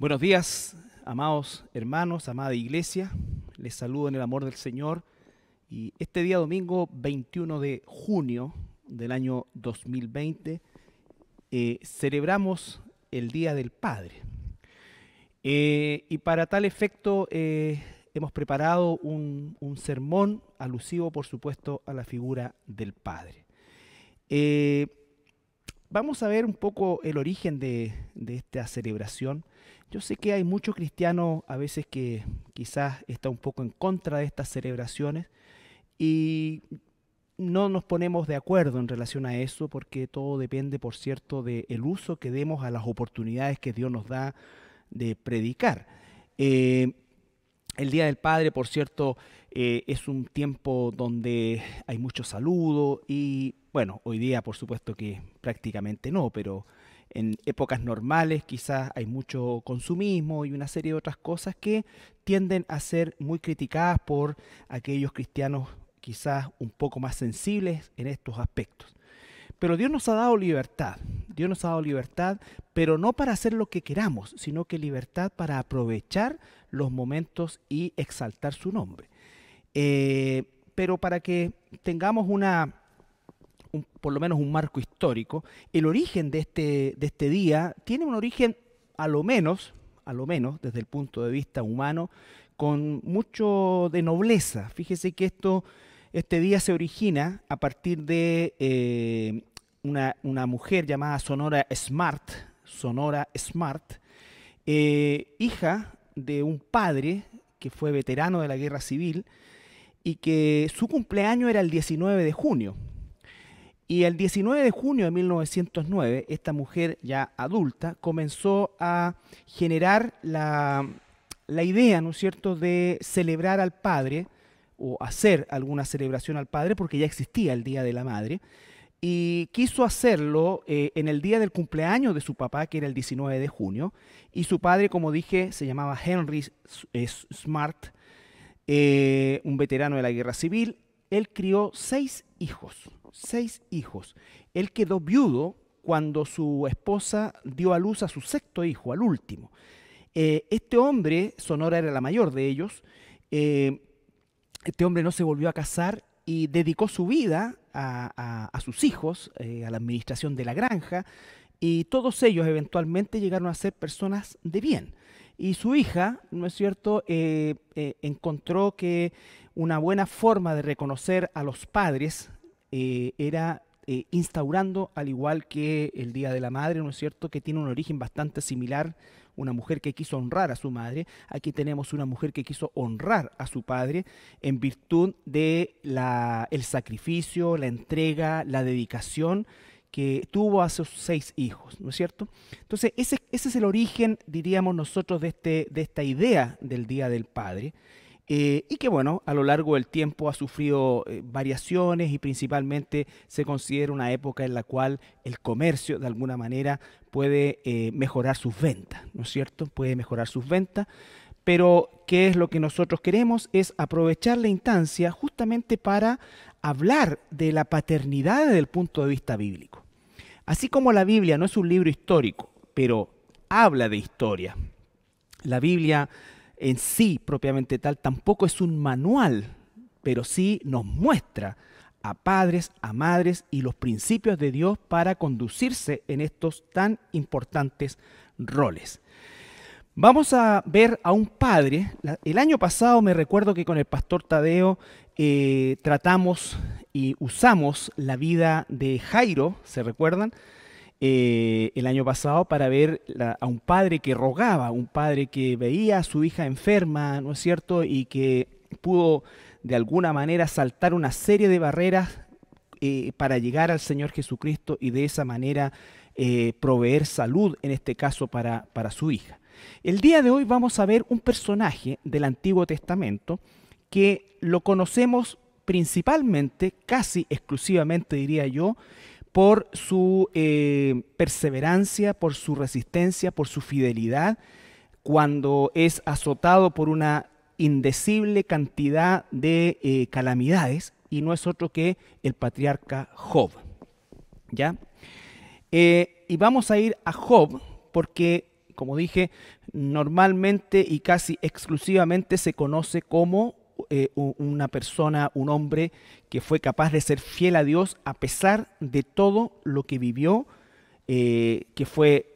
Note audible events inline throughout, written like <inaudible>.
Buenos días, amados hermanos, amada iglesia. Les saludo en el amor del Señor. Y este día domingo 21 de junio del año 2020 eh, celebramos el Día del Padre. Eh, y para tal efecto eh, hemos preparado un, sermón alusivo, por supuesto, a la figura del Padre. vamos a ver un poco el origen de, de esta celebración. Yo sé que hay muchos cristianos a veces que quizás está un poco en contra de estas celebraciones y no nos ponemos de acuerdo en relación a eso porque todo depende, por cierto, del uso que demos a las oportunidades que Dios nos da de predicar. Eh, el Día del Padre, por cierto, eh, es un tiempo donde hay mucho saludo y, bueno, hoy día por supuesto que prácticamente no, pero en épocas normales quizás hay mucho consumismo y una serie de otras cosas que tienden a ser muy criticadas por aquellos cristianos quizás un poco más sensibles en estos aspectos. Pero Dios nos ha dado libertad, Dios nos ha dado libertad, pero no para hacer lo que queramos, sino que libertad para aprovechar los momentos y exaltar su nombre. Eh, pero para que tengamos una por lo menos un marco histórico, el origen de este, de este día tiene un origen, a lo menos, a lo menos desde el punto de vista humano, con mucho de nobleza. Fíjese que esto, este día se origina a partir de eh, una, mujer llamada Sonora Smart, Sonora Smart, eh, hija de un padre que fue veterano de la guerra civil y que su cumpleaños era el 19 de junio. Y el 19 de junio de 1909, esta mujer ya adulta comenzó a generar la, idea, ¿no es cierto?, de celebrar al padre o hacer alguna celebración al padre, porque ya existía el Día de la Madre, y quiso hacerlo eh, en el día del cumpleaños de su papá, que era el 19 de junio, y su padre, como dije, se llamaba Henry eh, Smart, eh, un veterano de la Guerra Civil, él crió seis hijos, seis hijos. Él quedó viudo cuando su esposa dio a luz a su sexto hijo, al último. Eh, este hombre, Sonora era la mayor de ellos, eh, este hombre no se volvió a casar y dedicó su vida a, sus hijos, eh, a la administración de la granja, y todos ellos eventualmente llegaron a ser personas de bien. Y su hija, ¿no es cierto?, eh, eh, encontró que una buena forma de reconocer a los padres eh, era instaurando, al igual que el Día de la Madre, ¿no es cierto?, que tiene un origen bastante similar, una mujer que quiso honrar a su madre. Aquí tenemos una mujer que quiso honrar a su padre en virtud de el sacrificio, la entrega, la dedicación que tuvo a sus seis hijos, ¿no es cierto? Entonces, ese, ese es el origen, diríamos nosotros, de, este, esta idea del Día del Padre, eh, y que, bueno, a lo largo del tiempo ha sufrido eh, variaciones y principalmente se considera una época en la cual el comercio, de alguna manera, puede eh, mejorar sus ventas, ¿no es cierto? Puede mejorar sus ventas, pero ¿qué es lo que nosotros queremos? Es aprovechar la instancia justamente para hablar de la paternidad desde el punto de vista bíblico. Así como la Biblia no es un libro histórico, pero habla de historia, la Biblia en sí propiamente tal tampoco es un manual, pero sí nos muestra a padres, a madres y los principios de Dios para conducirse en estos tan importantes roles. Vamos a ver a un padre. El año pasado me recuerdo que con el pastor Tadeo eh, tratamos y usamos la vida de Jairo, ¿se recuerdan? Eh, el año pasado para ver a un padre que rogaba, un padre que veía a su hija enferma, ¿no es cierto? Y que pudo de alguna manera saltar una serie de barreras eh, para llegar al Señor Jesucristo y de esa manera eh, proveer salud, en este caso para, para su hija. El día de hoy vamos a ver un personaje del Antiguo Testamento que lo conocemos principalmente, casi exclusivamente diría yo, por su eh, perseverancia, por su resistencia, por su fidelidad, cuando es azotado por una indecible cantidad de eh, calamidades, y no es otro que el patriarca Job. ¿Ya? Eh, y vamos a ir a Job porque, como dije, normalmente y casi exclusivamente se conoce como eh, una persona, un hombre que fue capaz de ser fiel a Dios a pesar de todo lo que vivió, eh, que fue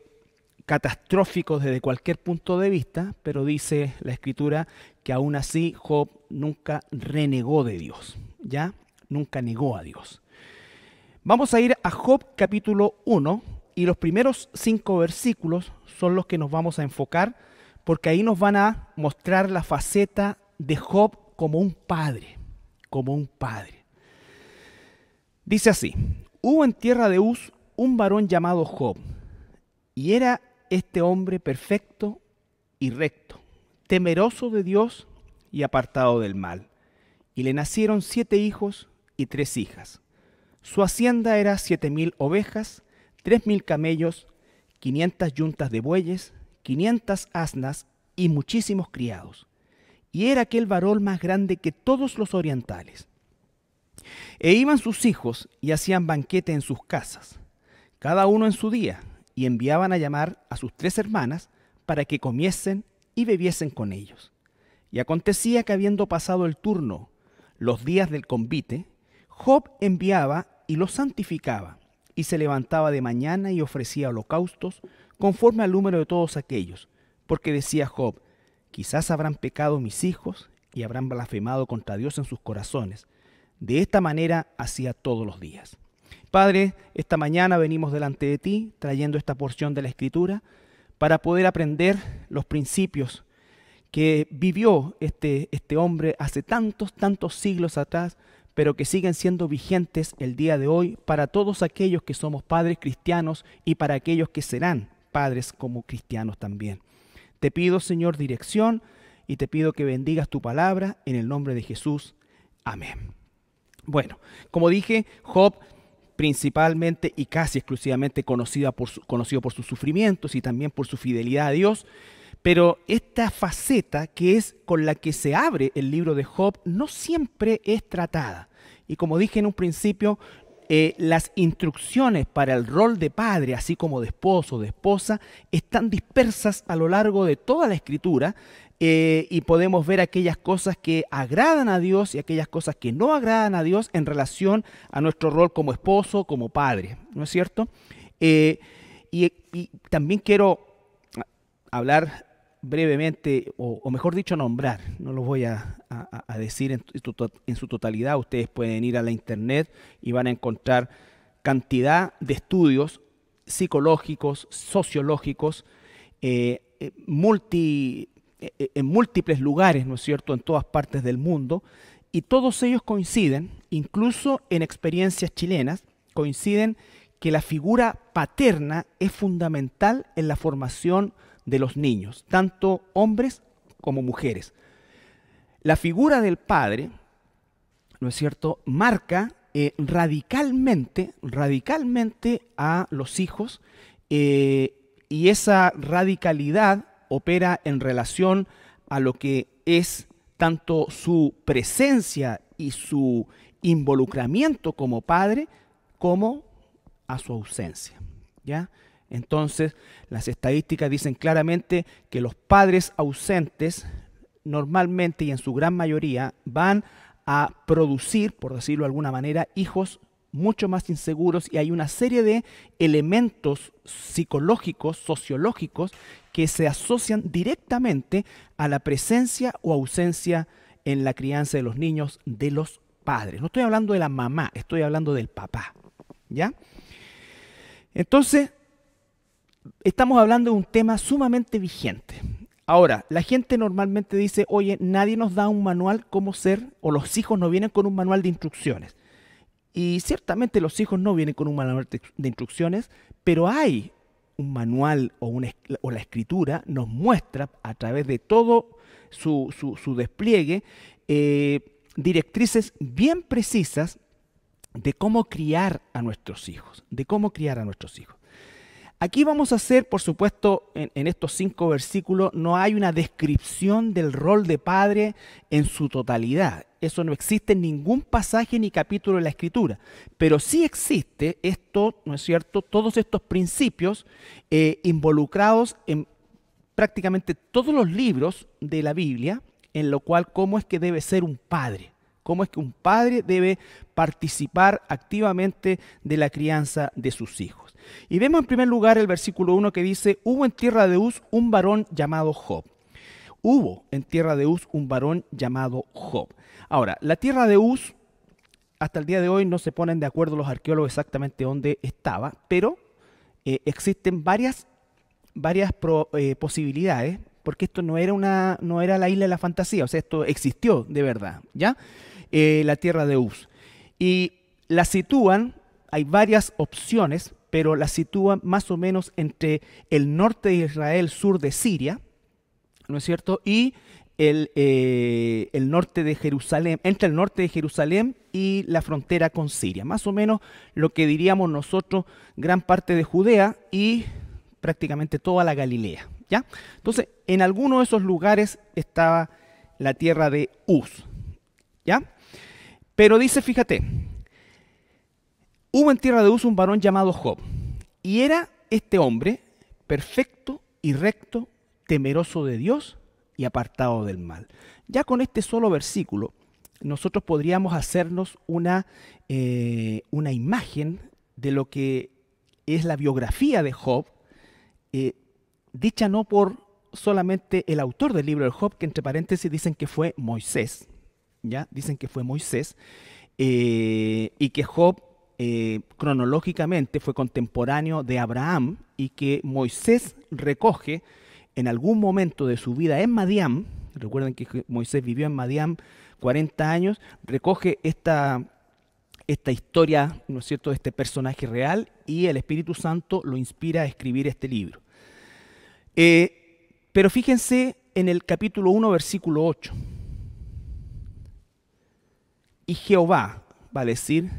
catastrófico desde cualquier punto de vista, pero dice la escritura que aún así Job nunca renegó de Dios, ¿ya? Nunca negó a Dios. Vamos a ir a Job capítulo 1 y los primeros cinco versículos son los que nos vamos a enfocar porque ahí nos van a mostrar la faceta de Job como un padre, como un padre. Dice así, hubo en tierra de Uz un varón llamado Job, y era este hombre perfecto y recto, temeroso de Dios y apartado del mal. Y le nacieron siete hijos y tres hijas. Su hacienda era siete mil ovejas, tres mil camellos, quinientas yuntas de bueyes, quinientas asnas y muchísimos criados y era aquel varón más grande que todos los orientales. E iban sus hijos y hacían banquete en sus casas, cada uno en su día, y enviaban a llamar a sus tres hermanas para que comiesen y bebiesen con ellos. Y acontecía que habiendo pasado el turno, los días del convite, Job enviaba y los santificaba, y se levantaba de mañana y ofrecía holocaustos conforme al número de todos aquellos, porque decía Job, Quizás habrán pecado mis hijos y habrán blasfemado contra Dios en sus corazones. De esta manera hacía todos los días. Padre, esta mañana venimos delante de ti trayendo esta porción de la Escritura para poder aprender los principios que vivió este, este hombre hace tantos, tantos siglos atrás, pero que siguen siendo vigentes el día de hoy para todos aquellos que somos padres cristianos y para aquellos que serán padres como cristianos también. Te pido, Señor, dirección y te pido que bendigas tu palabra en el nombre de Jesús. Amén. Bueno, como dije, Job principalmente y casi exclusivamente por conocido por sus sufrimientos y también por su fidelidad a Dios, pero esta faceta que es con la que se abre el libro de Job no siempre es tratada. Y como dije en un principio, eh, las instrucciones para el rol de padre, así como de esposo, de esposa, están dispersas a lo largo de toda la escritura eh, y podemos ver aquellas cosas que agradan a Dios y aquellas cosas que no agradan a Dios en relación a nuestro rol como esposo, como padre, ¿no es cierto? Eh, y, y también quiero hablar brevemente, o, mejor dicho, nombrar. No los voy a, decir en, su totalidad. Ustedes pueden ir a la internet y van a encontrar cantidad de estudios psicológicos, sociológicos, eh, eh, multi, eh, en múltiples lugares, ¿no es cierto?, en todas partes del mundo. Y todos ellos coinciden, incluso en experiencias chilenas, coinciden que la figura paterna es fundamental en la formación de los niños, tanto hombres como mujeres. La figura del padre, ¿no es cierto?, marca eh, radicalmente, radicalmente a los hijos eh, y esa radicalidad opera en relación a lo que es tanto su presencia y su involucramiento como padre como a su ausencia, ¿ya?, entonces, las estadísticas dicen claramente que los padres ausentes normalmente y en su gran mayoría van a producir, por decirlo de alguna manera, hijos mucho más inseguros y hay una serie de elementos psicológicos, sociológicos, que se asocian directamente a la presencia o ausencia en la crianza de los niños de los padres. No estoy hablando de la mamá, estoy hablando del papá. ¿Ya? Entonces, estamos hablando de un tema sumamente vigente. Ahora, la gente normalmente dice, oye, nadie nos da un manual cómo ser, o los hijos no vienen con un manual de instrucciones. Y ciertamente los hijos no vienen con un manual de instrucciones, pero hay un manual o, o la escritura nos muestra a través de todo su, despliegue eh, directrices bien precisas de cómo criar a nuestros hijos, de cómo criar a nuestros hijos. Aquí vamos a hacer, por supuesto, en, estos cinco versículos no hay una descripción del rol de padre en su totalidad. Eso no existe en ningún pasaje ni capítulo de la Escritura. Pero sí existe esto, ¿no es cierto? Todos estos principios eh, involucrados en prácticamente todos los libros de la Biblia, en lo cual cómo es que debe ser un padre cómo es que un padre debe participar activamente de la crianza de sus hijos. Y vemos en primer lugar el versículo 1 que dice, hubo en tierra de Uz un varón llamado Job. Hubo en tierra de Uz un varón llamado Job. Ahora, la tierra de Uz, hasta el día de hoy no se ponen de acuerdo los arqueólogos exactamente dónde estaba, pero eh, existen varias, varias eh, posibilidades, porque esto no era, una, no era la isla de la fantasía, o sea, esto existió de verdad, ¿ya? Eh, la tierra de Uz. Y la sitúan, hay varias opciones, pero la sitúa más o menos entre el norte de Israel, sur de Siria, ¿no es cierto? Y eh, el, norte de Jerusalén, entre el norte de Jerusalén y la frontera con Siria. Más o menos lo que diríamos nosotros, gran parte de Judea y prácticamente toda la Galilea. ¿ya? Entonces, en alguno de esos lugares estaba la tierra de Uz. ¿ya? Pero dice, fíjate, Hubo en tierra de Uso un varón llamado Job, y era este hombre perfecto y recto, temeroso de Dios y apartado del mal. Ya con este solo versículo, nosotros podríamos hacernos una, eh, una imagen de lo que es la biografía de Job, eh, dicha no por solamente el autor del libro de Job, que entre paréntesis dicen que fue Moisés, ¿ya? Dicen que fue Moisés, eh, y que Job eh, cronológicamente fue contemporáneo de Abraham y que Moisés recoge en algún momento de su vida en Madiam, recuerden que Moisés vivió en Madiam 40 años, recoge esta, esta historia, ¿no es cierto?, de este personaje real y el Espíritu Santo lo inspira a escribir este libro. Eh, pero fíjense en el capítulo 1, versículo 8. Y Jehová, va a decir,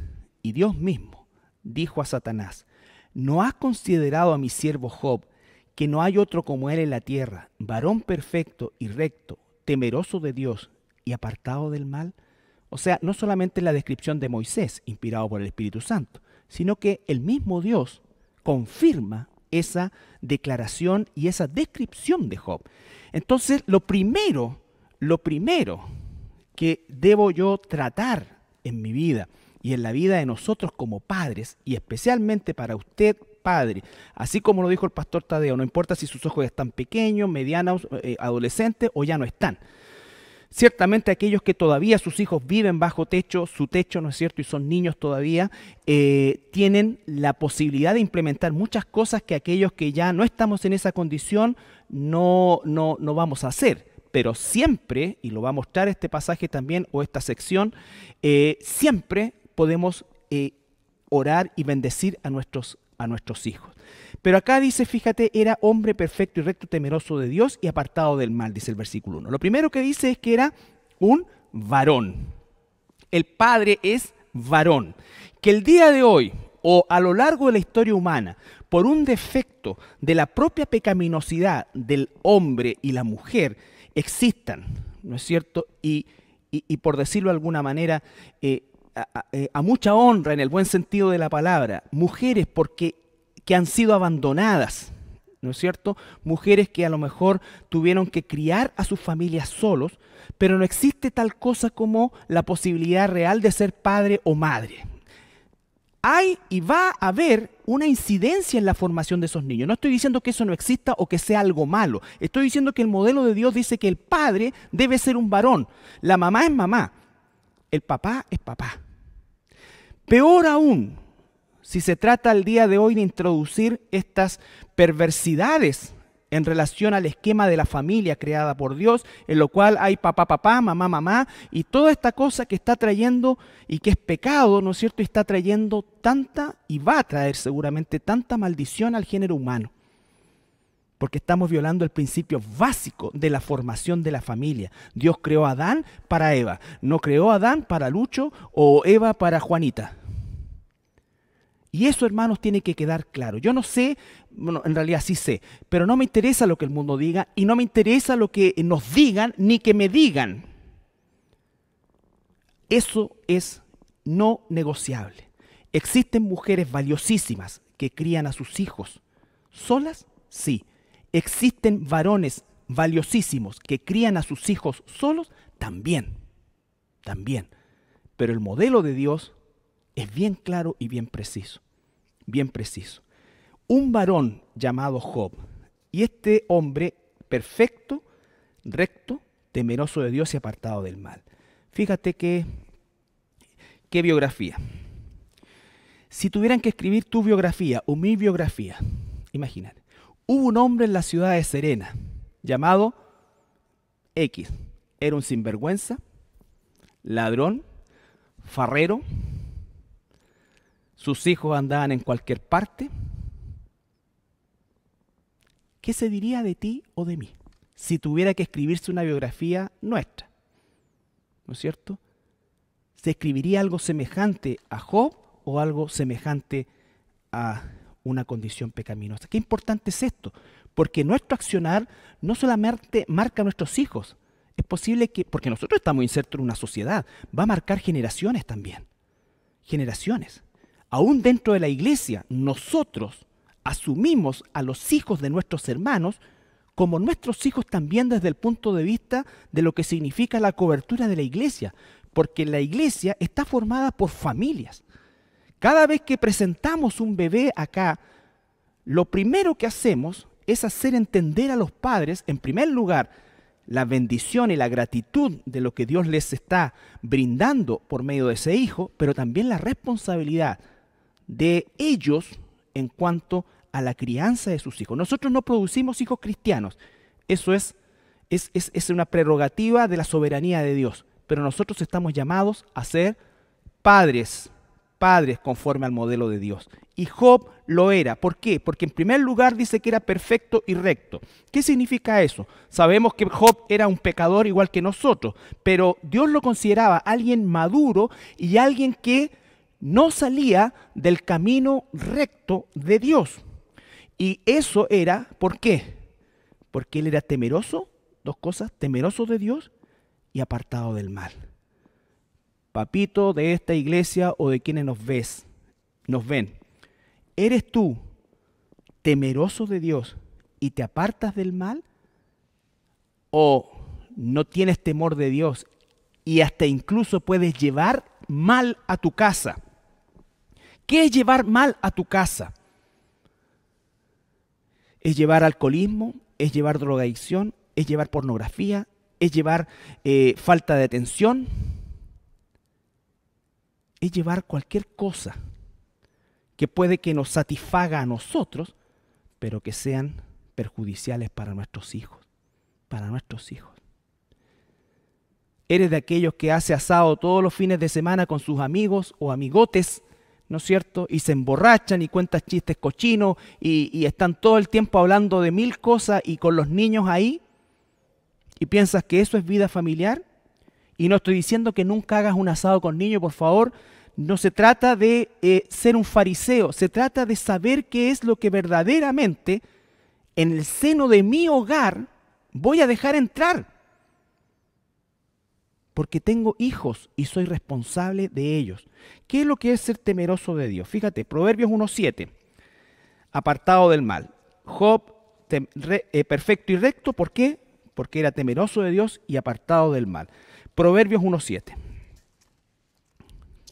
y Dios mismo dijo a Satanás, ¿no has considerado a mi siervo Job, que no hay otro como él en la tierra, varón perfecto y recto, temeroso de Dios y apartado del mal? O sea, no solamente la descripción de Moisés, inspirado por el Espíritu Santo, sino que el mismo Dios confirma esa declaración y esa descripción de Job. Entonces, lo primero, lo primero que debo yo tratar en mi vida y en la vida de nosotros como padres y especialmente para usted padre. Así como lo dijo el pastor Tadeo, no importa si sus ojos están pequeños, medianos, eh, adolescentes o ya no están. Ciertamente aquellos que todavía sus hijos viven bajo techo, su techo, ¿no es cierto? Y son niños todavía, eh, tienen la posibilidad de implementar muchas cosas que aquellos que ya no estamos en esa condición no, no, vamos a hacer. Pero siempre, y lo va a mostrar este pasaje también o esta sección, eh, siempre podemos eh, orar y bendecir a nuestros, a nuestros hijos. Pero acá dice, fíjate, era hombre perfecto y recto, temeroso de Dios y apartado del mal, dice el versículo 1. Lo primero que dice es que era un varón. El padre es varón. Que el día de hoy o a lo largo de la historia humana, por un defecto de la propia pecaminosidad del hombre y la mujer, existan, ¿no es cierto? Y, por decirlo de alguna manera, eh, eh, a, mucha honra en el buen sentido de la palabra, mujeres porque, que han sido abandonadas, ¿no es cierto? Mujeres que a lo mejor tuvieron que criar a sus familias solos, pero no existe tal cosa como la posibilidad real de ser padre o madre. Hay y va a haber una incidencia en la formación de esos niños. No estoy diciendo que eso no exista o que sea algo malo. Estoy diciendo que el modelo de Dios dice que el padre debe ser un varón. La mamá es mamá. El papá es papá. Peor aún, si se trata al día de hoy de introducir estas perversidades en relación al esquema de la familia creada por Dios, en lo cual hay papá, papá, mamá, mamá, y toda esta cosa que está trayendo y que es pecado, ¿no es cierto? está trayendo tanta, y va a traer seguramente tanta maldición al género humano. Porque estamos violando el principio básico de la formación de la familia. Dios creó a Adán para Eva. No creó a Adán para Lucho o Eva para Juanita. Y eso, hermanos, tiene que quedar claro. Yo no sé, bueno, en realidad sí sé, pero no me interesa lo que el mundo diga y no me interesa lo que nos digan ni que me digan. Eso es no negociable. Existen mujeres valiosísimas que crían a sus hijos. ¿Solas? Sí existen varones valiosísimos que crían a sus hijos solos también, también. Pero el modelo de Dios es bien claro y bien preciso, bien preciso. Un varón llamado Job, y este hombre perfecto, recto, temeroso de Dios y apartado del mal. Fíjate qué qué biografía. Si tuvieran que escribir tu biografía o mi biografía, imagínate, Hubo un hombre en la ciudad de Serena llamado X. Era un sinvergüenza, ladrón, farrero. Sus hijos andaban en cualquier parte. ¿Qué se diría de ti o de mí si tuviera que escribirse una biografía nuestra? ¿No es cierto? ¿Se escribiría algo semejante a Job o algo semejante a una condición pecaminosa. Qué importante es esto, porque nuestro accionar no solamente marca a nuestros hijos, es posible que, porque nosotros estamos insertos en una sociedad, va a marcar generaciones también, generaciones. Aún dentro de la iglesia, nosotros asumimos a los hijos de nuestros hermanos como nuestros hijos también desde el punto de vista de lo que significa la cobertura de la iglesia, porque la iglesia está formada por familias. Cada vez que presentamos un bebé acá, lo primero que hacemos es hacer entender a los padres, en primer lugar, la bendición y la gratitud de lo que Dios les está brindando por medio de ese hijo, pero también la responsabilidad de ellos en cuanto a la crianza de sus hijos. Nosotros no producimos hijos cristianos, eso es, es, una prerrogativa de la soberanía de Dios, pero nosotros estamos llamados a ser padres padres conforme al modelo de Dios. Y Job lo era. ¿Por qué? Porque en primer lugar dice que era perfecto y recto. ¿Qué significa eso? Sabemos que Job era un pecador igual que nosotros, pero Dios lo consideraba alguien maduro y alguien que no salía del camino recto de Dios. Y eso era, ¿por qué? Porque él era temeroso, dos cosas, temeroso de Dios y apartado del mal papito de esta iglesia o de quienes nos ves, nos ven. ¿Eres tú temeroso de Dios y te apartas del mal? ¿O no tienes temor de Dios y hasta incluso puedes llevar mal a tu casa? ¿Qué es llevar mal a tu casa? Es llevar alcoholismo, es llevar drogadicción, es llevar pornografía, es llevar eh, falta de atención, llevar cualquier cosa que puede que nos satisfaga a nosotros, pero que sean perjudiciales para nuestros hijos, para nuestros hijos. Eres de aquellos que hace asado todos los fines de semana con sus amigos o amigotes, ¿no es cierto? Y se emborrachan y cuentan chistes cochinos y están todo el tiempo hablando de mil cosas y con los niños ahí. Y piensas que eso es vida familiar. Y no estoy diciendo que nunca hagas un asado con niños, por favor, no se trata de eh, ser un fariseo, se trata de saber qué es lo que verdaderamente en el seno de mi hogar voy a dejar entrar. Porque tengo hijos y soy responsable de ellos. ¿Qué es lo que es ser temeroso de Dios? Fíjate, Proverbios 1.7, apartado del mal. Job, eh, perfecto y recto, ¿por qué? Porque era temeroso de Dios y apartado del mal. Proverbios 1.7.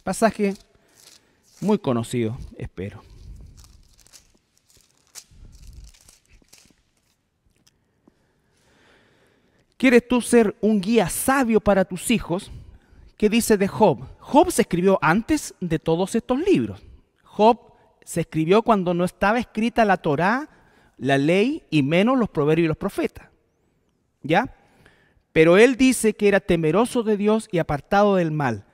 Pasaje muy conocido, espero. ¿Quieres tú ser un guía sabio para tus hijos? ¿Qué dice de Job? Job se escribió antes de todos estos libros. Job se escribió cuando no estaba escrita la Torá, la ley y menos los proverbios y los profetas. ¿Ya? Pero él dice que era temeroso de Dios y apartado del mal.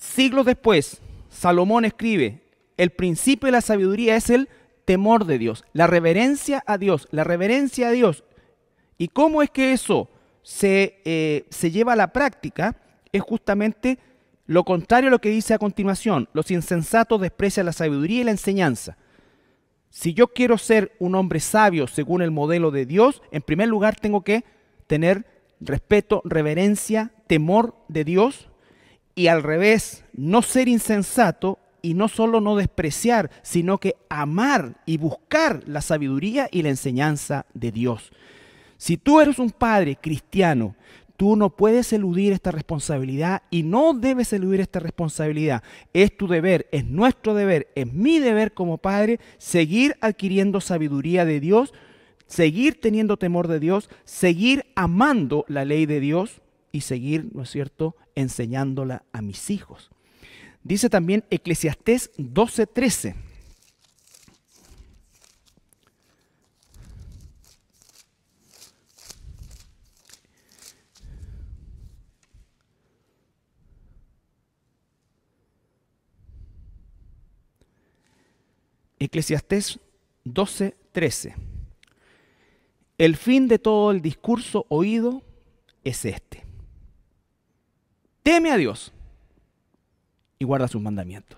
Siglos después, Salomón escribe, el principio de la sabiduría es el temor de Dios, la reverencia a Dios, la reverencia a Dios. ¿Y cómo es que eso eh, se, lleva a la práctica? Es justamente lo contrario a lo que dice a continuación. Los insensatos desprecian la sabiduría y la enseñanza. Si yo quiero ser un hombre sabio según el modelo de Dios, en primer lugar tengo que tener respeto, reverencia, temor de Dios y al revés, no ser insensato y no solo no despreciar, sino que amar y buscar la sabiduría y la enseñanza de Dios. Si tú eres un padre cristiano, tú no puedes eludir esta responsabilidad y no debes eludir esta responsabilidad. Es tu deber, es nuestro deber, es mi deber como padre seguir adquiriendo sabiduría de Dios, seguir teniendo temor de Dios, seguir amando la ley de Dios y seguir, ¿no es cierto?, enseñándola a mis hijos. Dice también Eclesiastés 12:13. Eclesiastés 12, 13. El fin de todo el discurso oído es este teme a Dios y guarda sus mandamientos.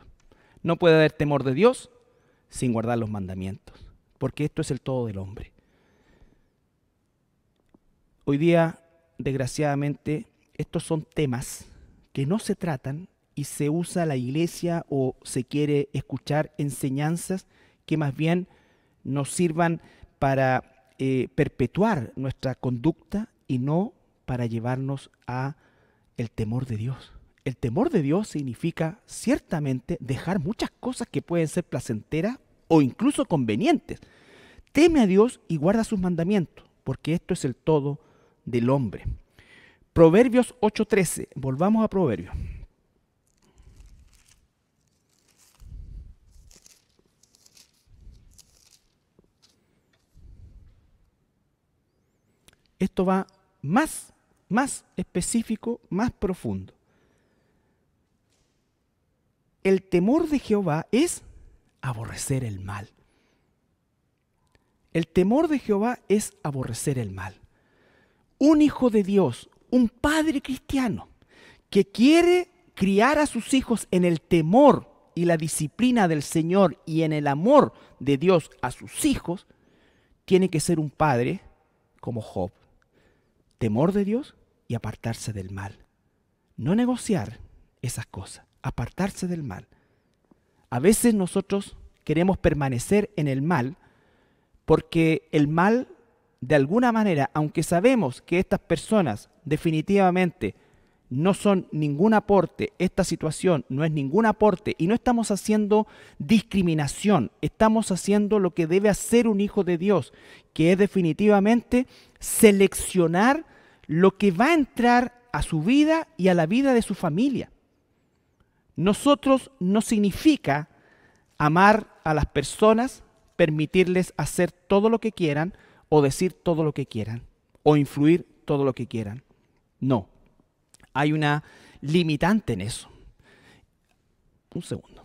No puede haber temor de Dios sin guardar los mandamientos, porque esto es el todo del hombre. Hoy día, desgraciadamente, estos son temas que no se tratan y se usa la iglesia o se quiere escuchar enseñanzas que más bien nos sirvan para eh, perpetuar nuestra conducta y no para llevarnos a el temor de Dios. El temor de Dios significa ciertamente dejar muchas cosas que pueden ser placenteras o incluso convenientes. Teme a Dios y guarda sus mandamientos, porque esto es el todo del hombre. Proverbios 8:13, volvamos a Proverbios. Esto va más más específico, más profundo. El temor de Jehová es aborrecer el mal. El temor de Jehová es aborrecer el mal. Un hijo de Dios, un padre cristiano, que quiere criar a sus hijos en el temor y la disciplina del Señor y en el amor de Dios a sus hijos, tiene que ser un padre como Job. Temor de Dios, y apartarse del mal. No negociar esas cosas, apartarse del mal. A veces nosotros queremos permanecer en el mal porque el mal, de alguna manera, aunque sabemos que estas personas definitivamente no son ningún aporte, esta situación no es ningún aporte y no estamos haciendo discriminación, estamos haciendo lo que debe hacer un hijo de Dios, que es definitivamente seleccionar lo que va a entrar a su vida y a la vida de su familia. Nosotros no significa amar a las personas, permitirles hacer todo lo que quieran o decir todo lo que quieran o influir todo lo que quieran. No, hay una limitante en eso. Un segundo.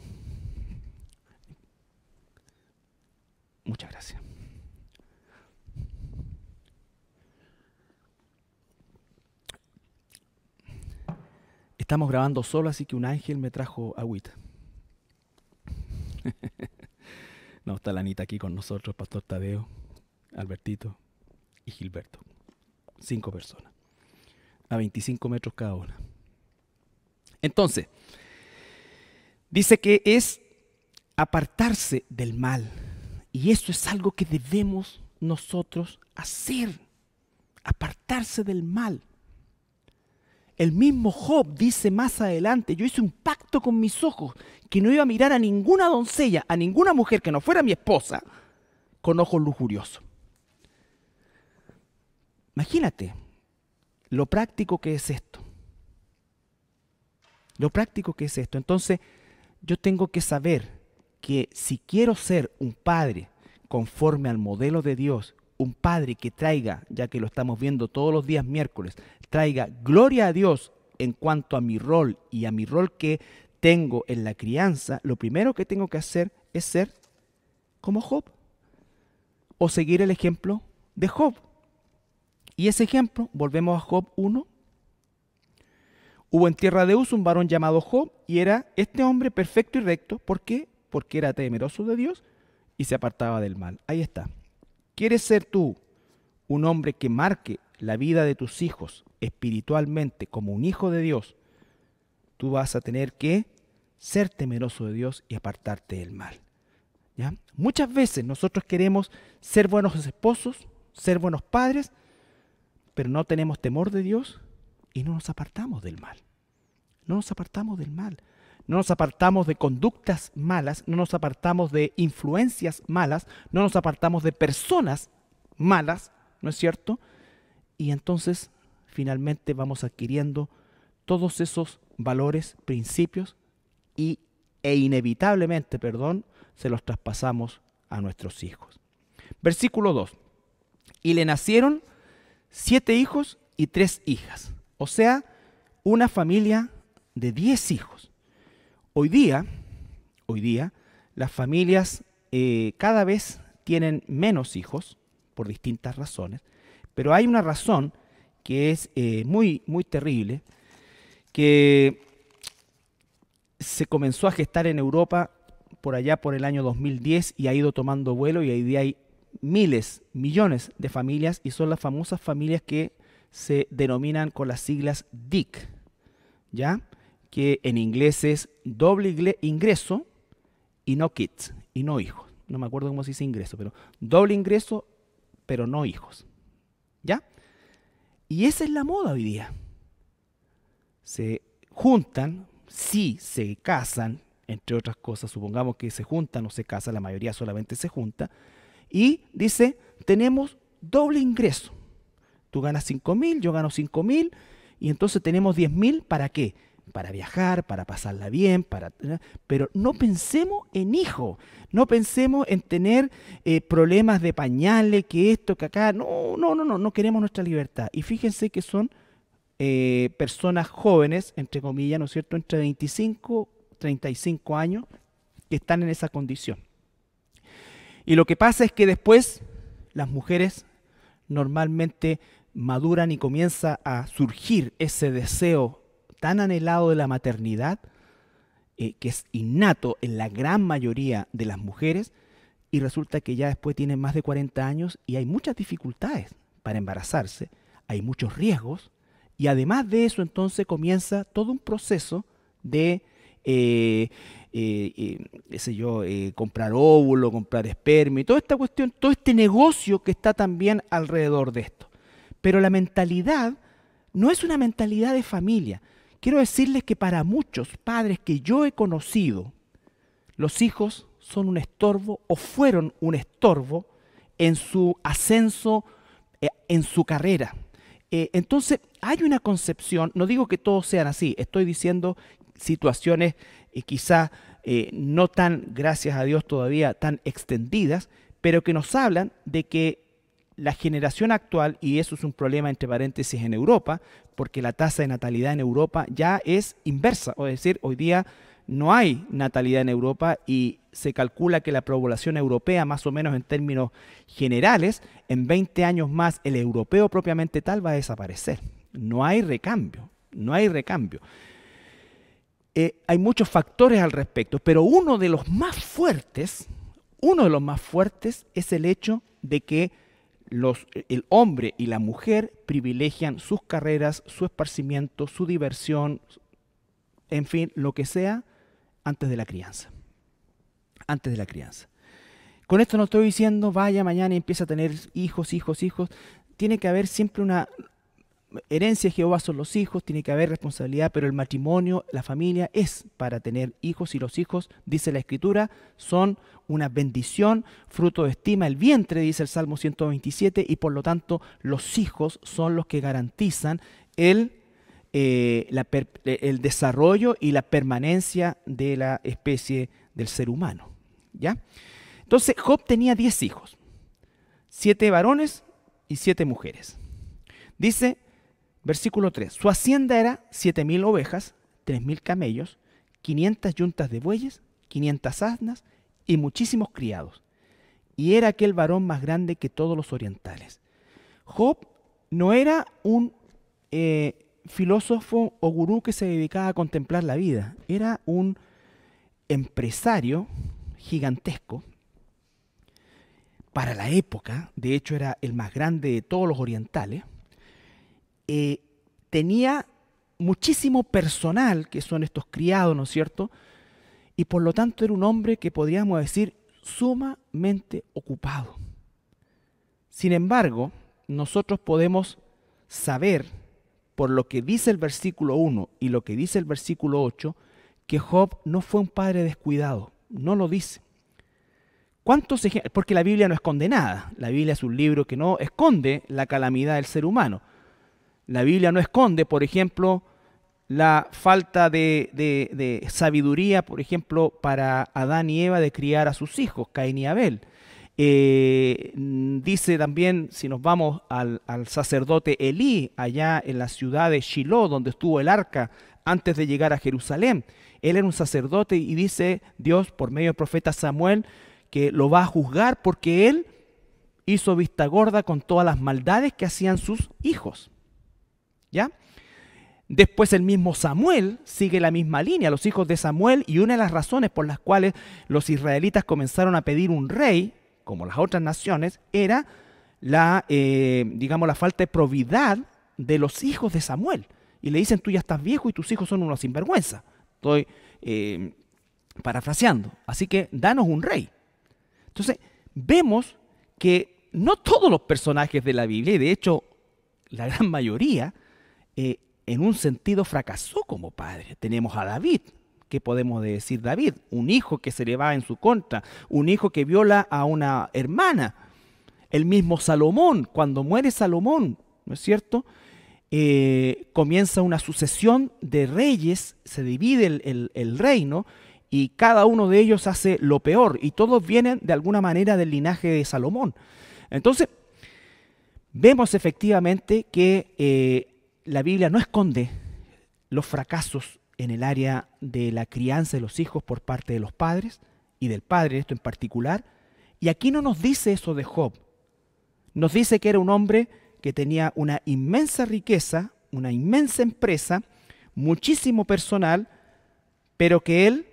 Muchas gracias. Estamos grabando solo, así que un ángel me trajo agüita. <laughs> no, está la Anita aquí con nosotros, Pastor Tadeo, Albertito y Gilberto. Cinco personas. A 25 metros cada una. Entonces, dice que es apartarse del mal. Y eso es algo que debemos nosotros hacer. Apartarse del mal. El mismo Job dice más adelante, yo hice un pacto con mis ojos que no iba a mirar a ninguna doncella, a ninguna mujer que no fuera mi esposa, con ojos lujuriosos. Imagínate lo práctico que es esto. Lo práctico que es esto. Entonces, yo tengo que saber que si quiero ser un padre conforme al modelo de Dios, un padre que traiga, ya que lo estamos viendo todos los días miércoles, traiga gloria a Dios en cuanto a mi rol y a mi rol que tengo en la crianza, lo primero que tengo que hacer es ser como Job o seguir el ejemplo de Job. Y ese ejemplo, volvemos a Job 1. Hubo en tierra de uso un varón llamado Job y era este hombre perfecto y recto. ¿Por qué? Porque era temeroso de Dios y se apartaba del mal. Ahí está. ¿Quieres ser tú un hombre que marque la vida de tus hijos espiritualmente como un hijo de Dios? Tú vas a tener que ser temeroso de Dios y apartarte del mal. ¿ya? Muchas veces nosotros queremos ser buenos esposos, ser buenos padres, pero no tenemos temor de Dios y no nos apartamos del mal. No nos apartamos del mal no nos apartamos de conductas malas, no nos apartamos de influencias malas, no nos apartamos de personas malas, ¿no es cierto? Y entonces finalmente vamos adquiriendo todos esos valores, principios y, e inevitablemente, perdón, se los traspasamos a nuestros hijos. Versículo 2. Y le nacieron siete hijos y tres hijas. O sea, una familia de diez hijos. Hoy día, hoy día, las familias eh, cada vez tienen menos hijos por distintas razones, pero hay una razón que es eh, muy, muy terrible, que se comenzó a gestar en Europa por allá por el año 2010 y ha ido tomando vuelo y hoy día hay miles, millones de familias y son las famosas familias que se denominan con las siglas DIC, ¿ya? que en inglés es doble ingreso y no kids, y no hijos. No me acuerdo cómo se dice ingreso, pero doble ingreso, pero no hijos. ¿Ya? Y esa es la moda hoy día. Se juntan, sí se casan, entre otras cosas, supongamos que se juntan o se casan, la mayoría solamente se junta, y dice, tenemos doble ingreso. Tú ganas 5 mil, yo gano 5 mil, y entonces tenemos 10 mil, ¿para qué? para viajar, para pasarla bien, para, pero no pensemos en hijo, no pensemos en tener eh, problemas de pañales, que esto, que acá, no, no, no, no, no queremos nuestra libertad. Y fíjense que son eh, personas jóvenes, entre comillas, ¿no es cierto?, entre 25, 35 años, que están en esa condición. Y lo que pasa es que después las mujeres normalmente maduran y comienza a surgir ese deseo tan anhelado de la maternidad, eh, que es innato en la gran mayoría de las mujeres, y resulta que ya después tienen más de 40 años y hay muchas dificultades para embarazarse, hay muchos riesgos, y además de eso entonces comienza todo un proceso de eh, eh, sé yo, comprar óvulo, comprar esperma y toda esta cuestión, todo este negocio que está también alrededor de esto. Pero la mentalidad no es una mentalidad de familia. Quiero decirles que para muchos padres que yo he conocido, los hijos son un estorbo o fueron un estorbo en su ascenso, eh, en su carrera. Eh, entonces, hay una concepción, no digo que todos sean así, estoy diciendo situaciones eh, quizá no tan, gracias a Dios todavía, tan extendidas, pero que nos hablan de que la generación actual, y eso es un problema entre paréntesis en Europa, porque la tasa de natalidad en Europa ya es inversa, es decir, hoy día no hay natalidad en Europa y se calcula que la población europea, más o menos en términos generales, en 20 años más el europeo propiamente tal va a desaparecer. No hay recambio, no hay recambio. Eh, hay muchos factores al respecto, pero uno de los más fuertes, uno de los más fuertes es el hecho de que el hombre y la mujer privilegian sus carreras, su esparcimiento, su diversión, en fin, lo que sea, antes de la crianza. Antes de la crianza. Con esto no estoy diciendo, vaya mañana y empieza a tener hijos, hijos, hijos. Tiene que haber siempre una herencia de Jehová son los hijos, tiene que haber responsabilidad, pero el matrimonio, la familia es para tener hijos y los hijos, dice la escritura, son una bendición, fruto de estima, el vientre, dice el Salmo 127, y por lo tanto los hijos son los que garantizan el, eh, el desarrollo y la permanencia de la especie del ser humano. ¿ya? Entonces Job tenía 10 hijos, siete varones y siete mujeres. Dice Versículo 3. Su hacienda era 7.000 ovejas, 3.000 camellos, 500 yuntas de bueyes, 500 asnas y muchísimos criados. Y era aquel varón más grande que todos los orientales. Job no era un eh, filósofo o gurú que se dedicaba a contemplar la vida. Era un empresario gigantesco para la época. De hecho, era el más grande de todos los orientales eh, tenía muchísimo personal, que son estos criados, ¿no es cierto? Y por lo tanto era un hombre que podríamos decir sumamente ocupado. Sin embargo, nosotros podemos saber, por lo que dice el versículo 1 y lo que dice el versículo 8, que Job no fue un padre descuidado, no lo dice. ¿Cuántos Porque la Biblia no esconde nada. La Biblia es un libro que no esconde la calamidad del ser humano. La Biblia no esconde, por ejemplo, la falta de, sabiduría, por ejemplo, para Adán y Eva de criar a sus hijos, Caín y Abel. Eh, dice también, si nos vamos al, al, sacerdote Elí, allá en la ciudad de Shiloh, donde estuvo el arca antes de llegar a Jerusalén, él era un sacerdote y dice Dios, por medio del profeta Samuel, que lo va a juzgar porque él hizo vista gorda con todas las maldades que hacían sus hijos. ¿Ya? Después el mismo Samuel sigue la misma línea, los hijos de Samuel, y una de las razones por las cuales los israelitas comenzaron a pedir un rey, como las otras naciones, era la, eh, digamos, la falta de probidad de los hijos de Samuel. Y le dicen, tú ya estás viejo y tus hijos son unos sinvergüenza. Estoy eh, parafraseando. Así que danos un rey. Entonces, vemos que no todos los personajes de la Biblia, y de hecho la gran mayoría, eh, en un sentido fracasó como padre. Tenemos a David. ¿Qué podemos decir David? Un hijo que se le va en su contra, un hijo que viola a una hermana. El mismo Salomón, cuando muere Salomón, ¿no es cierto? Eh, comienza una sucesión de reyes, se divide el, reino y cada uno de ellos hace lo peor y todos vienen de alguna manera del linaje de Salomón. Entonces, vemos efectivamente que eh, la Biblia no esconde los fracasos en el área de la crianza de los hijos por parte de los padres y del padre, esto en particular. Y aquí no nos dice eso de Job. Nos dice que era un hombre que tenía una inmensa riqueza, una inmensa empresa, muchísimo personal, pero que él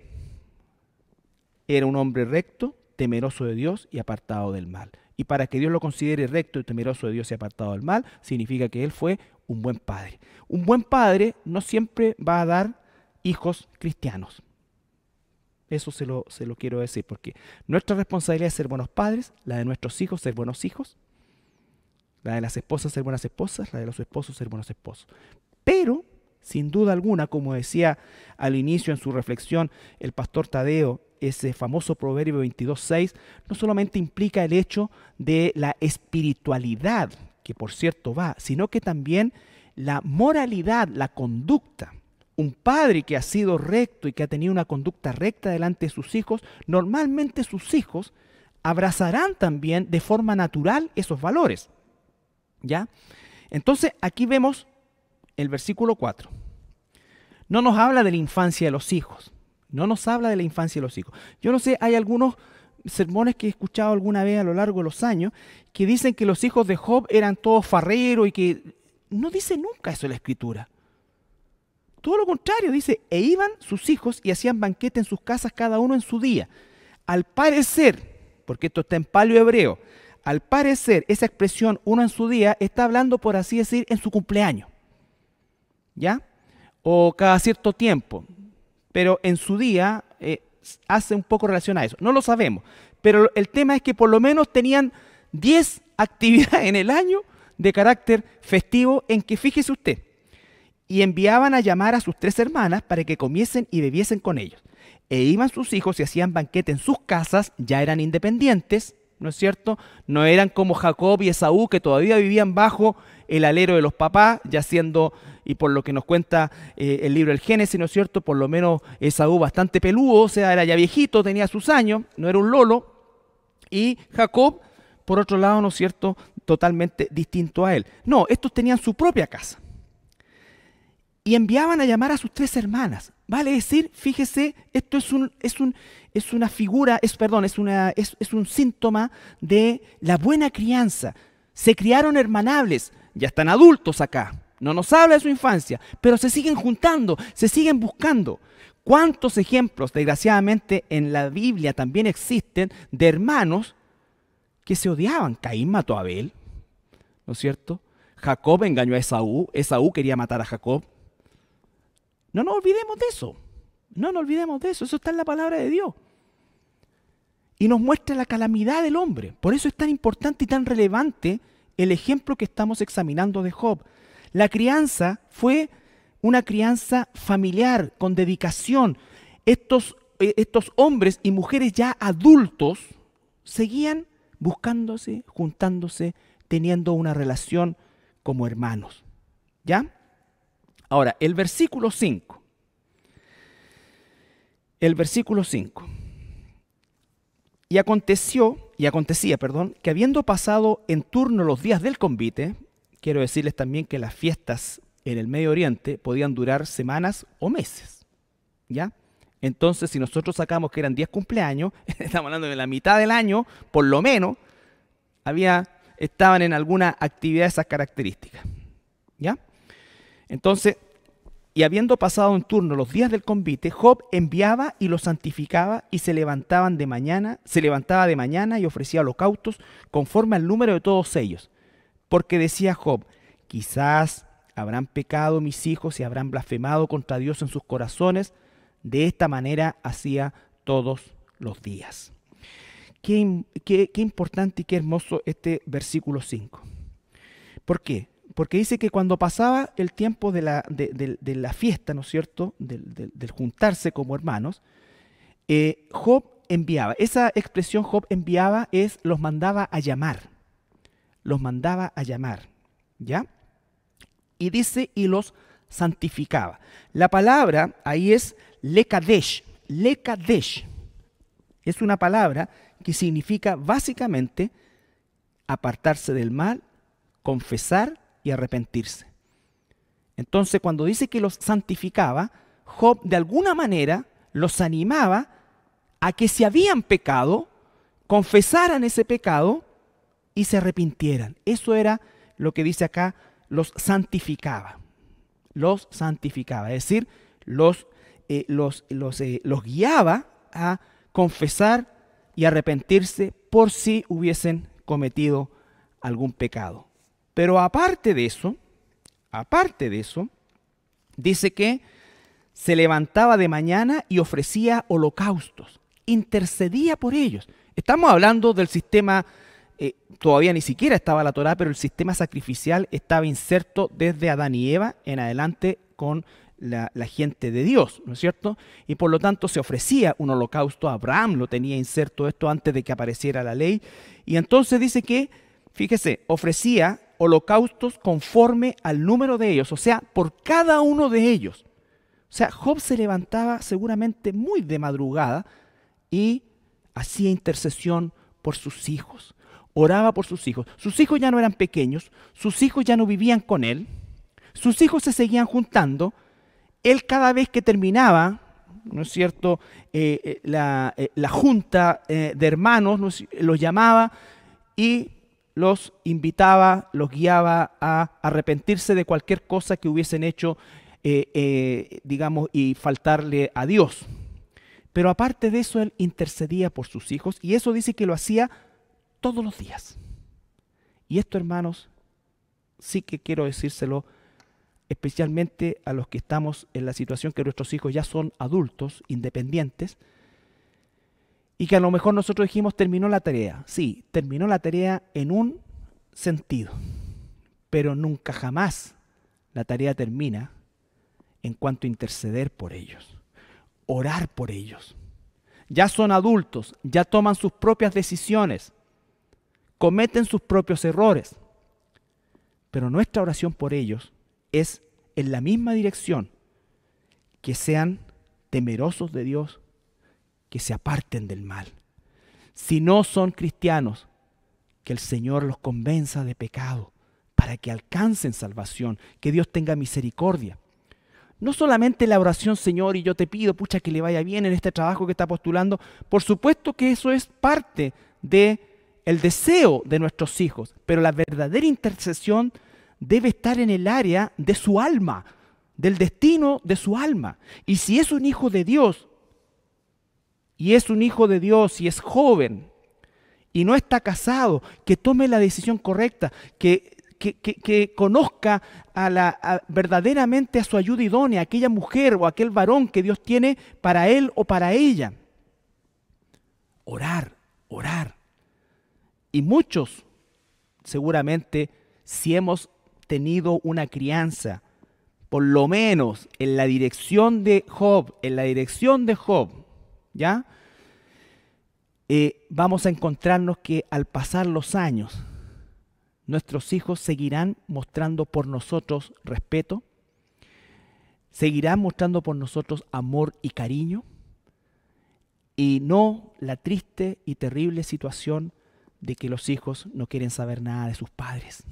era un hombre recto, temeroso de Dios y apartado del mal. Y para que Dios lo considere recto y temeroso de Dios y apartado del mal, significa que él fue un buen padre. Un buen padre no siempre va a dar hijos cristianos. Eso se lo, se lo quiero decir, porque nuestra responsabilidad es ser buenos padres, la de nuestros hijos ser buenos hijos, la de las esposas ser buenas esposas, la de los esposos ser buenos esposos. Pero, sin duda alguna, como decía al inicio en su reflexión el pastor Tadeo, ese famoso proverbio 22.6, no solamente implica el hecho de la espiritualidad que por cierto va, sino que también la moralidad, la conducta. Un padre que ha sido recto y que ha tenido una conducta recta delante de sus hijos, normalmente sus hijos abrazarán también de forma natural esos valores. ¿Ya? Entonces, aquí vemos el versículo 4. No nos habla de la infancia de los hijos. No nos habla de la infancia de los hijos. Yo no sé, hay algunos sermones que he escuchado alguna vez a lo largo de los años que dicen que los hijos de Job eran todos farreros y que no dice nunca eso la escritura. Todo lo contrario, dice, e iban sus hijos y hacían banquete en sus casas cada uno en su día. Al parecer, porque esto está en palio hebreo, al parecer esa expresión uno en su día está hablando, por así decir, en su cumpleaños. ¿Ya? O cada cierto tiempo. Pero en su día eh, hace un poco relación a eso. No lo sabemos, pero el tema es que por lo menos tenían 10 actividades en el año de carácter festivo en que fíjese usted. Y enviaban a llamar a sus tres hermanas para que comiesen y bebiesen con ellos. E iban sus hijos y hacían banquete en sus casas, ya eran independientes, ¿no es cierto? No eran como Jacob y Esaú que todavía vivían bajo el alero de los papás, ya siendo, y por lo que nos cuenta eh, el libro del Génesis, ¿no es cierto? Por lo menos Esaú bastante peludo, o sea, era ya viejito, tenía sus años, no era un lolo. Y Jacob, por otro lado, ¿no es cierto? Totalmente distinto a él. No, estos tenían su propia casa. Y enviaban a llamar a sus tres hermanas. Vale decir, fíjese, esto es un, es un, es una figura, es perdón, es, una, es, es, un síntoma de la buena crianza. Se criaron hermanables, ya están adultos acá, no nos habla de su infancia, pero se siguen juntando, se siguen buscando. ¿Cuántos ejemplos, desgraciadamente, en la Biblia también existen de hermanos que se odiaban? Caín mató a Abel, ¿no es cierto? Jacob engañó a Esaú, Esaú quería matar a Jacob. No nos olvidemos de eso, no nos olvidemos de eso, eso está en la palabra de Dios y nos muestra la calamidad del hombre. Por eso es tan importante y tan relevante el ejemplo que estamos examinando de Job. La crianza fue una crianza familiar, con dedicación. Estos, eh, estos hombres y mujeres ya adultos seguían buscándose, juntándose, teniendo una relación como hermanos. ¿Ya? Ahora, el versículo 5. El versículo 5. Y aconteció y acontecía, perdón, que habiendo pasado en turno los días del convite, quiero decirles también que las fiestas en el Medio Oriente podían durar semanas o meses, ¿ya? Entonces, si nosotros sacamos que eran días cumpleaños, <laughs> estamos hablando de la mitad del año, por lo menos, había, estaban en alguna actividad de esas características, ¿ya? Entonces, y habiendo pasado en turno los días del convite, Job enviaba y los santificaba y se levantaban de mañana, se levantaba de mañana y ofrecía holocaustos conforme al número de todos ellos. Porque decía Job, quizás habrán pecado mis hijos y habrán blasfemado contra Dios en sus corazones. De esta manera hacía todos los días. Qué, qué importante y qué hermoso este versículo 5. ¿Por qué? porque dice que cuando pasaba el tiempo de la, de, la fiesta, ¿no es cierto?, del, juntarse como hermanos, eh, Job enviaba, esa expresión Job enviaba es los mandaba a llamar, los mandaba a llamar, ¿ya? Y dice, y los santificaba. La palabra ahí es lekadesh, lekadesh. Es una palabra que significa básicamente apartarse del mal, confesar y arrepentirse. Entonces, cuando dice que los santificaba, Job de alguna manera los animaba a que si habían pecado, confesaran ese pecado y se arrepintieran. Eso era lo que dice acá, los santificaba. Los santificaba, es decir, los, eh, los, eh, los guiaba a confesar y arrepentirse por si hubiesen cometido algún pecado. Pero aparte de eso, aparte de eso, dice que se levantaba de mañana y ofrecía holocaustos, intercedía por ellos. Estamos hablando del sistema, eh, todavía ni siquiera estaba la Torá, pero el sistema sacrificial estaba inserto desde Adán y Eva en adelante con la, la, gente de Dios, ¿no es cierto? Y por lo tanto se ofrecía un holocausto, Abraham lo tenía inserto esto antes de que apareciera la ley, y entonces dice que, fíjese, ofrecía holocaustos conforme al número de ellos, o sea, por cada uno de ellos. O sea, Job se levantaba seguramente muy de madrugada y hacía intercesión por sus hijos, oraba por sus hijos. Sus hijos ya no eran pequeños, sus hijos ya no vivían con él, sus hijos se seguían juntando. Él cada vez que terminaba, ¿no es cierto?, eh, eh, eh, la, junta de hermanos los llamaba y los invitaba, los guiaba a arrepentirse de cualquier cosa que hubiesen hecho, eh, eh, digamos, y faltarle a Dios. Pero aparte de eso, él intercedía por sus hijos y eso dice que lo hacía todos los días. Y esto, hermanos, sí que quiero decírselo especialmente a los que estamos en la situación que nuestros hijos ya son adultos, independientes, y que a lo mejor nosotros dijimos terminó la tarea. Sí, terminó la tarea en un sentido, pero nunca jamás la tarea termina en cuanto a interceder por ellos, orar por ellos. Ya son adultos, ya toman sus propias decisiones, cometen sus propios errores, pero nuestra oración por ellos es en la misma dirección, que sean temerosos de Dios, que se aparten del mal. Si no son cristianos, que el Señor los convenza de pecado para que alcancen salvación, que Dios tenga misericordia. No solamente la oración, Señor, y yo te pido, pucha, que le vaya bien en este trabajo que está postulando. Por supuesto que eso es parte de el deseo de nuestros hijos, pero la verdadera intercesión debe estar en el área de su alma, del destino de su alma. Y si es un hijo de Dios, y es un hijo de Dios y es joven y no está casado, que tome la decisión correcta, que, que, que, conozca a la, verdaderamente a su ayuda idónea, aquella mujer o aquel varón que Dios tiene para él o para ella. Orar, orar. Y muchos, seguramente, si hemos tenido una crianza, por lo menos en la dirección de Job, en la dirección de Job, ¿ya? Eh, vamos a encontrarnos que al pasar los años, nuestros hijos seguirán mostrando por nosotros respeto, seguirán mostrando por nosotros amor y cariño, y no la triste y terrible situación de que los hijos no quieren saber nada de sus padres.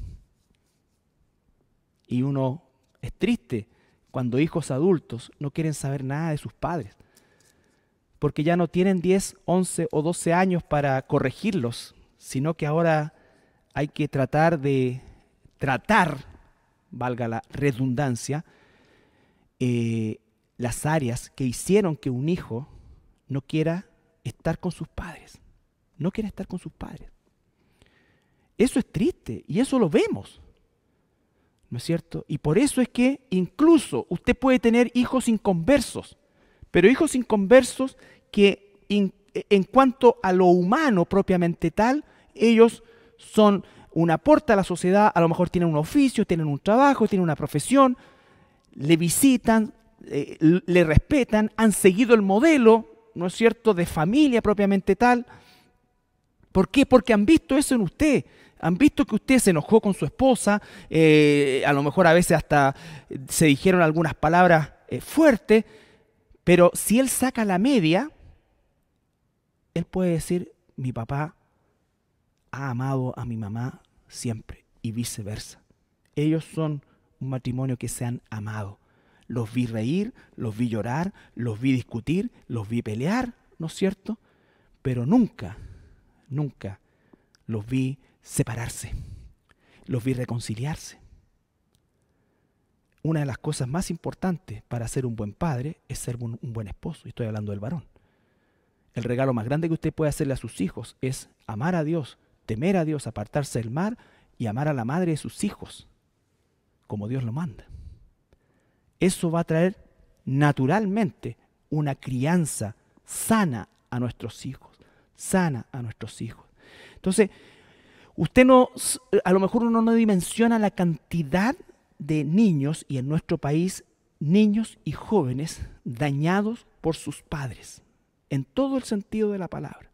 Y uno es triste cuando hijos adultos no quieren saber nada de sus padres porque ya no tienen 10, 11 o 12 años para corregirlos, sino que ahora hay que tratar de tratar, valga la redundancia, eh, las áreas que hicieron que un hijo no quiera estar con sus padres, no quiera estar con sus padres. Eso es triste y eso lo vemos. ¿No es cierto? Y por eso es que incluso usted puede tener hijos inconversos pero hijos inconversos que en cuanto a lo humano propiamente tal, ellos son una puerta a la sociedad, a lo mejor tienen un oficio, tienen un trabajo, tienen una profesión, le visitan, eh, le respetan, han seguido el modelo, ¿no es cierto?, de familia propiamente tal. ¿Por qué? Porque han visto eso en usted. Han visto que usted se enojó con su esposa, eh, a lo mejor a veces hasta se dijeron algunas palabras eh, fuertes, pero si él saca la media, él puede decir, mi papá ha amado a mi mamá siempre y viceversa. Ellos son un matrimonio que se han amado. Los vi reír, los vi llorar, los vi discutir, los vi pelear, ¿no es cierto? Pero nunca, nunca los vi separarse, los vi reconciliarse una de las cosas más importantes para ser un buen padre es ser un, buen esposo, y estoy hablando del varón. El regalo más grande que usted puede hacerle a sus hijos es amar a Dios, temer a Dios, apartarse del mar y amar a la madre de sus hijos, como Dios lo manda. Eso va a traer naturalmente una crianza sana a nuestros hijos, sana a nuestros hijos. Entonces, usted no, a lo mejor uno no dimensiona la cantidad de niños, y en nuestro país, niños y jóvenes dañados por sus padres, en todo el sentido de la palabra.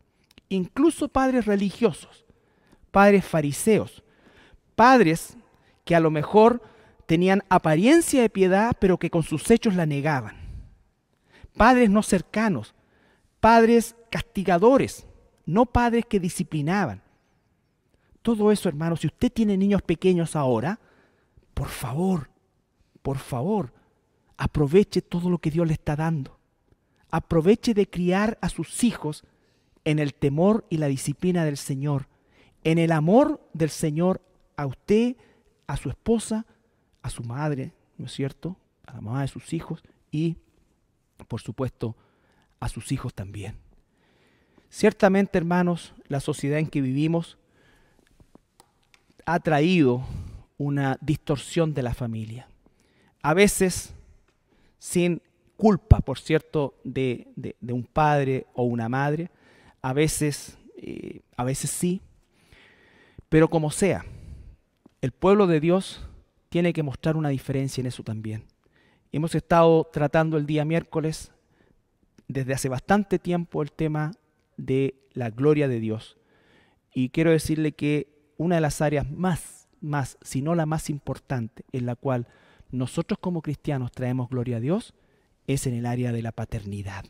Incluso padres religiosos, padres fariseos, padres que a lo mejor tenían apariencia de piedad, pero que con sus hechos la negaban. Padres no cercanos, padres castigadores, no padres que disciplinaban. Todo eso, hermano, si usted tiene niños pequeños ahora, por favor, por favor, aproveche todo lo que Dios le está dando. Aproveche de criar a sus hijos en el temor y la disciplina del Señor, en el amor del Señor a usted, a su esposa, a su madre, ¿no es cierto? A la mamá de sus hijos y, por supuesto, a sus hijos también. Ciertamente, hermanos, la sociedad en que vivimos ha traído una distorsión de la familia. A veces, sin culpa, por cierto, de, un padre o una madre, a veces, eh, a veces sí, pero como sea, el pueblo de Dios tiene que mostrar una diferencia en eso también. Hemos estado tratando el día miércoles, desde hace bastante tiempo, el tema de la gloria de Dios. Y quiero decirle que una de las áreas más más, sino la más importante, en la cual nosotros como cristianos traemos gloria a Dios, es en el área de la paternidad,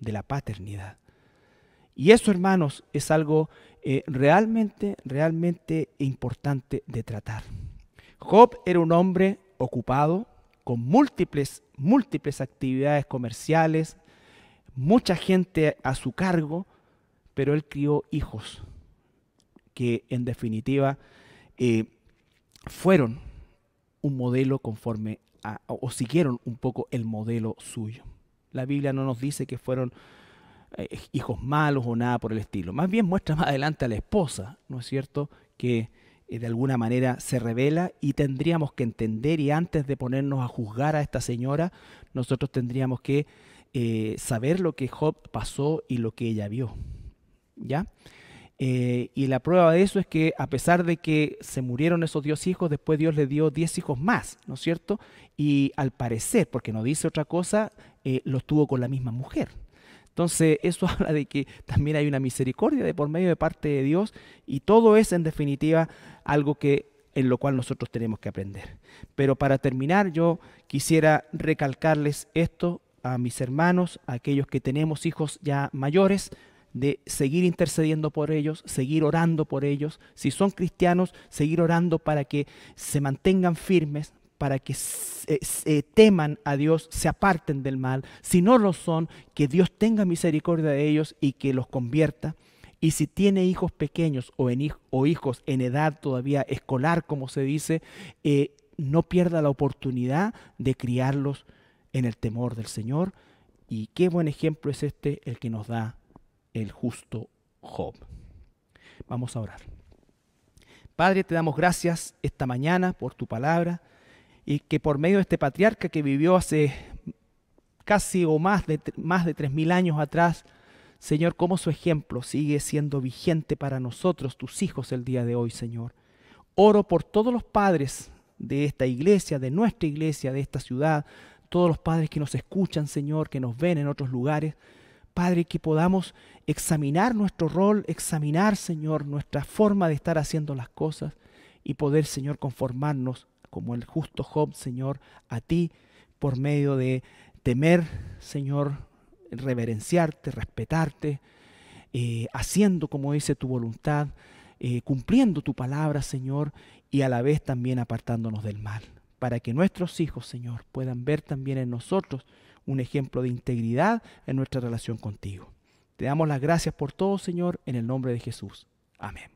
de la paternidad. Y eso, hermanos, es algo eh, realmente, realmente importante de tratar. Job era un hombre ocupado, con múltiples, múltiples actividades comerciales, mucha gente a su cargo, pero él crió hijos que en definitiva eh, fueron un modelo conforme a, o siguieron un poco el modelo suyo. La Biblia no nos dice que fueron eh, hijos malos o nada por el estilo. Más bien muestra más adelante a la esposa, ¿no es cierto? Que eh, de alguna manera se revela y tendríamos que entender y antes de ponernos a juzgar a esta señora, nosotros tendríamos que eh, saber lo que Job pasó y lo que ella vio. ¿Ya? Eh, y la prueba de eso es que a pesar de que se murieron esos diez hijos, después Dios le dio diez hijos más, ¿no es cierto? Y al parecer, porque no dice otra cosa, eh, los tuvo con la misma mujer. Entonces, <laughs> eso habla de que también hay una misericordia de por medio de parte de Dios y todo es en definitiva algo que en lo cual nosotros tenemos que aprender. Pero para terminar, yo quisiera recalcarles esto a mis hermanos, a aquellos que tenemos hijos ya mayores, de seguir intercediendo por ellos, seguir orando por ellos. Si son cristianos, seguir orando para que se mantengan firmes, para que eh, eh, teman a Dios, se aparten del mal. Si no lo son, que Dios tenga misericordia de ellos y que los convierta. Y si tiene hijos pequeños o, hijos en edad todavía escolar, como se dice, eh, no pierda la oportunidad de criarlos en el temor del Señor. Y qué buen ejemplo es este el que nos da el justo Job. Vamos a orar. Padre, te damos gracias esta mañana por tu palabra y que por medio de este patriarca que vivió hace casi o más de, más de 3.000 años atrás, Señor, como su ejemplo sigue siendo vigente para nosotros, tus hijos, el día de hoy, Señor. Oro por todos los padres de esta iglesia, de nuestra iglesia, de esta ciudad, todos los padres que nos escuchan, Señor, que nos ven en otros lugares. Padre, que podamos examinar nuestro rol, examinar, Señor, nuestra forma de estar haciendo las cosas y poder, Señor, conformarnos como el justo Job, Señor, a ti por medio de temer, Señor, reverenciarte, respetarte, eh, haciendo como dice tu voluntad, eh, cumpliendo tu palabra, Señor, y a la vez también apartándonos del mal, para que nuestros hijos, Señor, puedan ver también en nosotros un ejemplo de integridad en nuestra relación contigo. Te damos las gracias por todo, Señor, en el nombre de Jesús. Amén.